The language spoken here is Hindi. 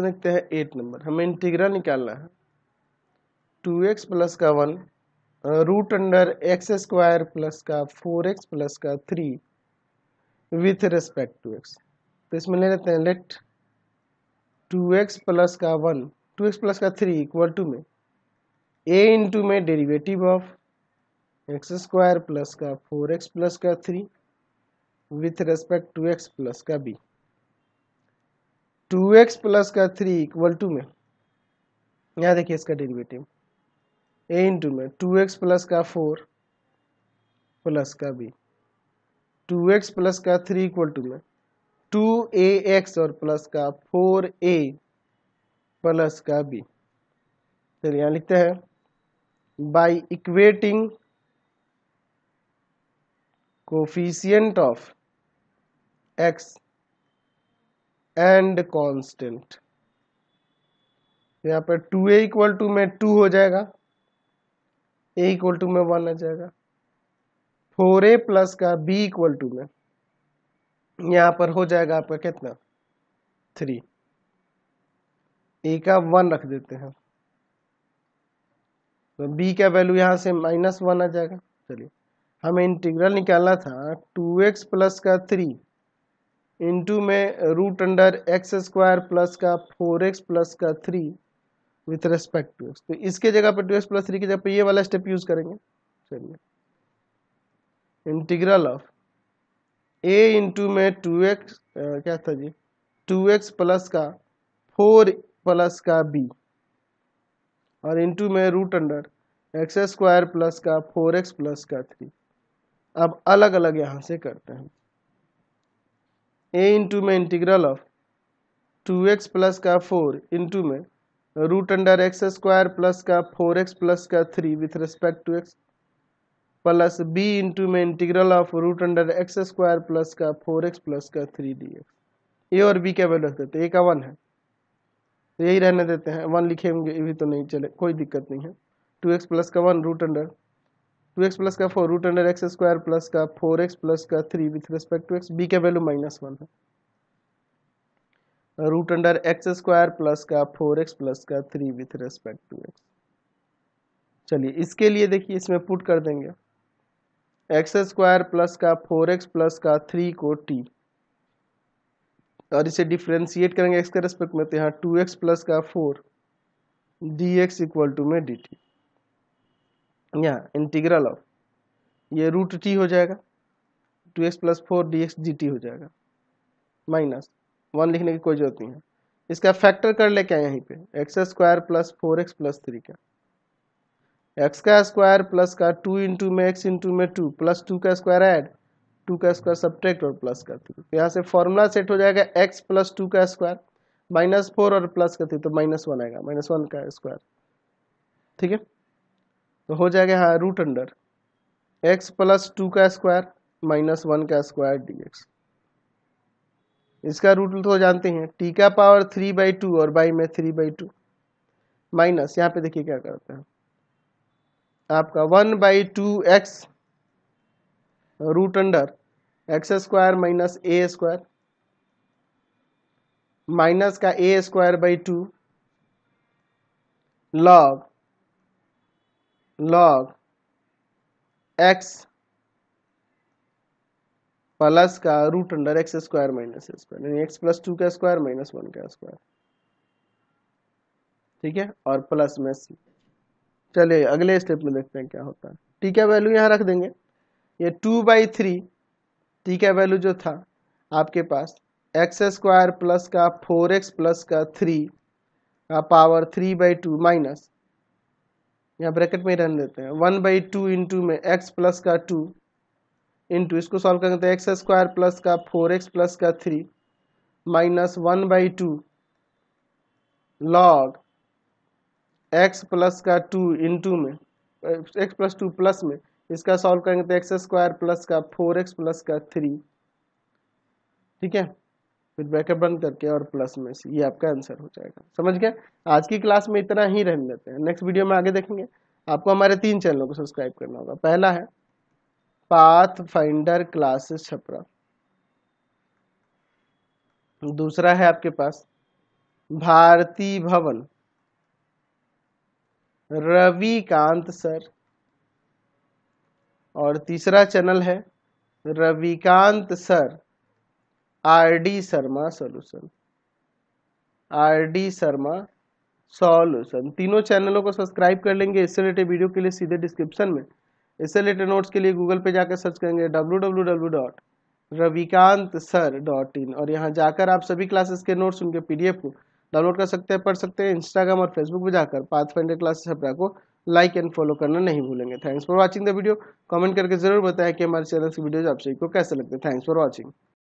क्वेश्चन देखते हैं एट नंबर हमें इंटीग्रल निकालना है टू एक्स प्लस का one root under x square plus का फोर एक्स प्लस का three with respect to x तो इसमें ले लेते हैं लेट टू एक्स प्लस का वन टू एक्स प्लस का थ्री इक्वल टू में ए इंटू में derivative of x square plus का फोर एक्स प्लस का three with respect to x plus का बी टू एक्स प्लस का थ्री इक्वल टू में यहाँ देखिए इसका डेरिवेटिव ए इंटू में टू एक्स प्लस का फोर प्लस का बी टू एक्स प्लस का थ्री इक्वल टू में टू ए एक्स और प्लस का फोर ए प्लस का बी चलिए यहाँ लिखते हैं by equating coefficient of x and constant यहाँ पर टू ए इक्वल टू में टू हो जाएगा ए इक्वल टू में वन आ जाएगा फोर ए प्लस का बी इक्वल टू में यहां पर हो जाएगा आपका कितना थ्री ए का वन रख देते हैं तो बी का वैल्यू यहां से माइनस वन आ जाएगा चलिए हमें इंटीग्रल निकालना था टू एक्स प्लस का थ्री इंटू में root under x square plus का फोर एक्स प्लस का three with respect to x तो इसके जगह पर टू एक्स प्लस थ्री की जगह पर ये वाला स्टेप यूज करेंगे चलिए इंटीग्रल ऑफ ए इंटू में टू एक्स क्या था जी टू एक्स प्लस का फोर प्लस का बी और इंटू में root under x square plus का फोर एक्स प्लस का थ्री अब अलग अलग यहाँ से करते हैं ए इंटू में integral of two x plus का फोर इंटू में root under x square plus का फोर एक्स प्लस का three with respect to x plus B into में integral of root under x square plus का फोर एक्स प्लस का थ्री डी एक्स ए और बी क्या वैल्यू रख देते हैं ए का वन है तो यही रहने देते हैं वन लिखेंगे ये भी तो नहीं चले कोई दिक्कत नहीं है टू एक्स प्लस का one root under two x plus का four root under x square plus का फोर एक्स प्लस का three with respect to x B का वैल्यू माइनस वन है root under x square plus का फोर एक्स प्लस का three with respect to x चलिए इसके लिए देखिए इसमें पुट कर देंगे एक्स स्क्वायर प्लस का फोर एक्स प्लस का थ्री को टी और इसे डिफ्रेंशिएट करेंगे एक्स के रेस्पेक्ट में तो यहाँ टू एक्स प्लस का four d x equal to में डी टी या इंटीग्रल ऑफ ये रूट टी हो जाएगा two x plus four d x d t हो जाएगा माइनस वन लिखने की कोई जरूरत नहीं है इसका फैक्टर कर लेके आए यहीं पे x square plus four x plus three का एक्स का स्क्वायर प्लस का टू इंटू में एक्स इंटू में टू प्लस टू का स्क्वायर ऐड टू का स्क्वायर सब्ट्रैक्ट और प्लस का थ्री तो यहाँ से फॉर्मूला सेट हो जाएगा एक्स प्लस टू का स्क्वायर माइनस फोर और प्लस का थ्री तो माइनस वन आएगा माइनस वन का स्क्वायर ठीक है तो हो जाएगा हाँ, root under x plus two का स्क्वायर माइनस वन का स्क्वायर एक्स इसका रूट तो जानते हैं टी का पावर थ्री बाई टू और बाई में थ्री बाई टू माइनस यहाँ पे देखिए क्या करते हैं आपका one by two x root under x square minus A square minus का A square by two log log x plus का root under x square minus square यानी एक्स प्लस टू का स्क्वायर माइनस वन का स्क्वायर ठीक है और प्लस में सी चलिए अगले स्टेप में देखते हैं क्या होता है टी का वैल्यू यहाँ रख देंगे ये टू बाई थ्री टी का वैल्यू जो था आपके पास एक्स स्क्वायर प्लस का फोर एक्स प्लस का थ्री का power three by two minus यहाँ ब्रैकेट में ही रहने देते हैं वन बाई टू इंटू में एक्स प्लस का टू इंटू इसको सॉल्व करेंगे तो एक्स स्क्वायर प्लस का फोर एक्स प्लस का three minus one by two log x plus का टू इंटू में एक्स प्लस टू प्लस में इसका सॉल्व करेंगे तो एक्स स्क्वायर प्लस का फोर एक्स प्लस का थ्री ठीक है फिर ब्रैकेट बंद करके और प्लस में से ये आपका आंसर हो जाएगा समझ गया आज की क्लास में इतना ही रहने देते हैं नेक्स्ट वीडियो में आगे देखेंगे आपको हमारे तीन चैनलों को सब्सक्राइब करना होगा पहला है पाथ फाइंडर क्लासेस छपरा दूसरा है आपके पास भारती भवन रवि कांत सर और तीसरा चैनल है Ravikant sir R D Sharma solution R D Sharma solution तीनों चैनलों को सब्सक्राइब कर लेंगे इससे रिलेटेड वीडियो के लिए सीधे डिस्क्रिप्शन में इससे रिलेटेड नोट्स के लिए गूगल पे जाकर सर्च करेंगे W W W dot Ravikant sir dot in और यहाँ जाकर आप सभी क्लासेस के नोट्स उनके पीडीएफ को डाउनलोड कर सकते हैं पढ़ सकते हैं इंस्टाग्राम और फेसबुक पर जाकर पाथ फाइंडर क्लासेस अपना को लाइक एंड फॉलो करना नहीं भूलेंगे thanks for watching the video comment करके जरूर बताएं कि हमारे चैनल की वीडियोज आप सभी को कैसे लगते हैं थैंक्स फॉर वॉचिंग